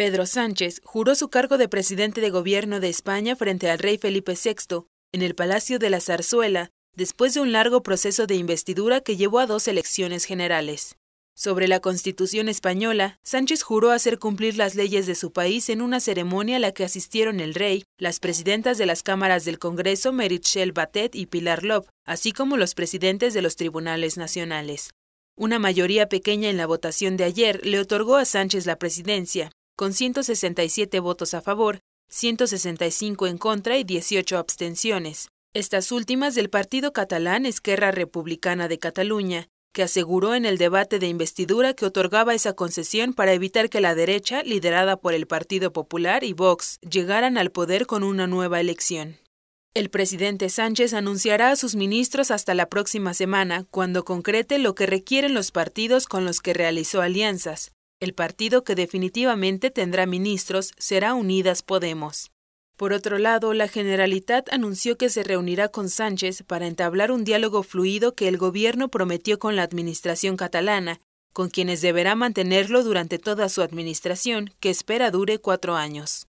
Pedro Sánchez juró su cargo de presidente de gobierno de España frente al rey Felipe VI en el Palacio de la Zarzuela, después de un largo proceso de investidura que llevó a dos elecciones generales. Sobre la Constitución española, Sánchez juró hacer cumplir las leyes de su país en una ceremonia a la que asistieron el rey, las presidentas de las cámaras del Congreso Meritxell Batet y Pilar Lob, así como los presidentes de los tribunales nacionales. Una mayoría pequeña en la votación de ayer le otorgó a Sánchez la presidencia, con 167 votos a favor, 165 en contra y 18 abstenciones, estas últimas del partido catalán Esquerra Republicana de Cataluña, que aseguró en el debate de investidura que otorgaba esa concesión para evitar que la derecha, liderada por el Partido Popular y Vox, llegaran al poder con una nueva elección. El presidente Sánchez anunciará a sus ministros hasta la próxima semana, cuando concrete lo que requieren los partidos con los que realizó alianzas, el partido que definitivamente tendrá ministros será Unidas Podemos. Por otro lado, la Generalitat anunció que se reunirá con Sánchez para entablar un diálogo fluido que el gobierno prometió con la administración catalana, con quienes deberá mantenerlo durante toda su administración, que espera dure cuatro años.